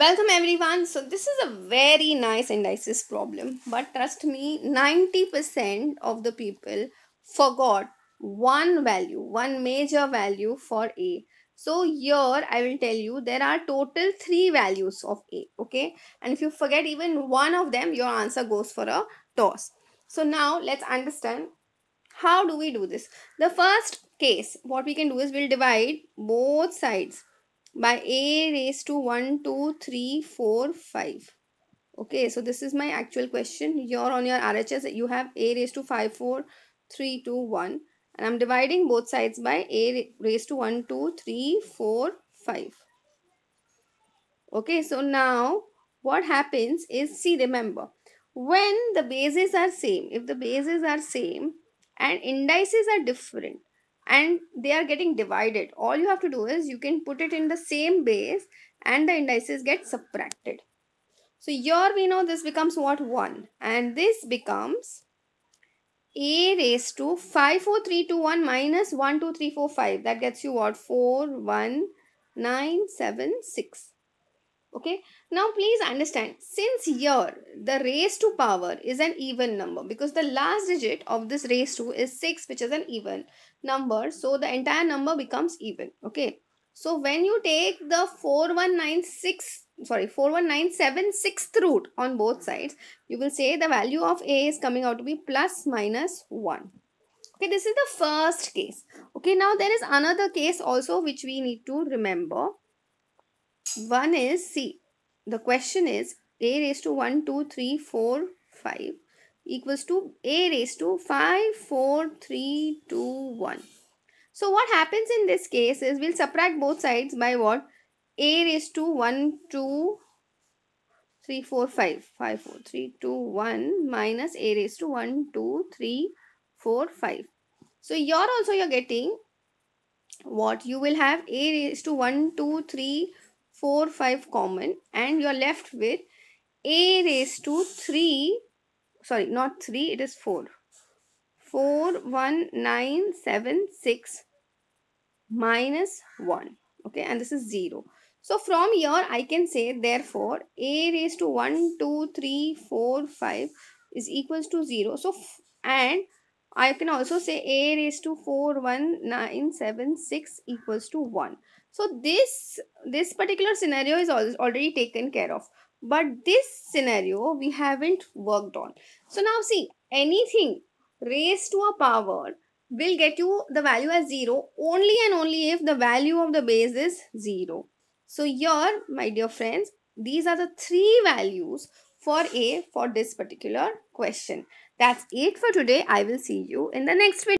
Welcome everyone. So this is a very nice indices problem. But trust me, 90% of the people forgot one value, one major value for A. So here I will tell you there are total three values of A. Okay. And if you forget even one of them, your answer goes for a toss. So now let's understand how do we do this. The first case, what we can do is we'll divide both sides by a raised to 1 2 3 4 5 okay so this is my actual question you're on your RHS you have a raised to 5 4 3 2 1 and I'm dividing both sides by a raised to 1 2 3 4 5 okay so now what happens is see remember when the bases are same if the bases are same and indices are different and they are getting divided all you have to do is you can put it in the same base and the indices get subtracted so here we know this becomes what 1 and this becomes a raised to 5 4 3 2 1 minus 1 2 3 4 5 that gets you what 4 1 9 7 6 okay now please understand since here the raised to power is an even number because the last digit of this raised to is 6 which is an even number so the entire number becomes even okay so when you take the 4196 sorry 4197 sixth root on both sides you will say the value of a is coming out to be plus minus 1 okay this is the first case okay now there is another case also which we need to remember one is, see, the question is a raised to 1, 2, 3, 4, 5 equals to a raised to 5, 4, 3, 2, 1. So what happens in this case is we'll subtract both sides by what? a raised to 1, 2, 3, 4, 5. 5, 4, 3, 2, 1 minus a raised to 1, 2, 3, 4, 5. So you're also you're getting what? You will have a raised to 1, 2, 3, 4, 5 common and you're left with a raised to 3, sorry, not 3, it is 4. 4, 1, 9, 7, 6 minus 1. Okay, and this is 0. So from here, I can say therefore a raised to 1, 2, 3, 4, 5 is equals to 0. So and I can also say a raised to 41976 equals to 1. So this, this particular scenario is already taken care of. But this scenario we haven't worked on. So now see anything raised to a power will get you the value as 0 only and only if the value of the base is 0. So here my dear friends these are the three values for A for this particular question. That's it for today. I will see you in the next video.